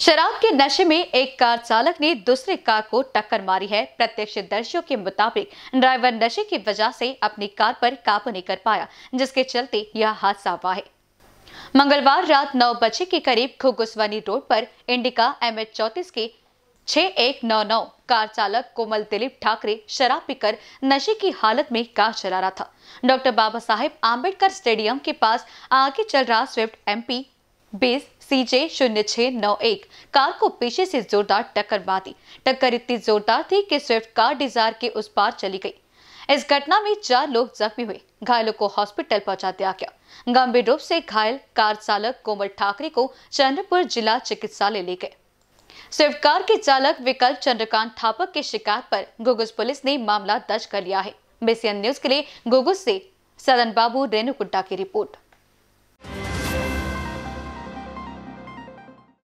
शराब के नशे में एक कार चालक ने दूसरे कार को टक्कर मारी है प्रत्यक्षदर्शियों के मुताबिक ड्राइवर नशे की वजह से अपनी कार पर काबू नहीं कर पाया जिसके चलते यह हादसा हुआ है मंगलवार रात नौ बजे के करीब खुगुसवानी रोड पर इंडिका एम एच चौतीस के छह एक नौ नौ कार चालक कोमल दिलीप ठाकरे शराब पीकर नशे की हालत में कार चला रहा था डॉक्टर बाबा साहेब आम्बेडकर स्टेडियम के पास आगे चल रहा स्विफ्ट एमपी बीस सीजे शून्य छह नौ एक कार को पीछे से जोरदार टक्कर मारी टक्कर इतनी जोरदार थी कि स्विफ्ट कार डिजायर के उस पार चली गई इस घटना में चार लोग जख्मी हुए घायलों को हॉस्पिटल पहुंचा दिया गया गंभीर रूप से घायल कार चालक कोमल ठाकरे को चंद्रपुर जिला चिकित्सालय ले गए स्विफ्ट कार के चालक विकल्प चंद्रकांत थापक की शिकायत पर गुगुस पुलिस ने मामला दर्ज कर लिया है बीसीएन न्यूज के लिए गुगुस से सदन बाबू रेणु की रिपोर्ट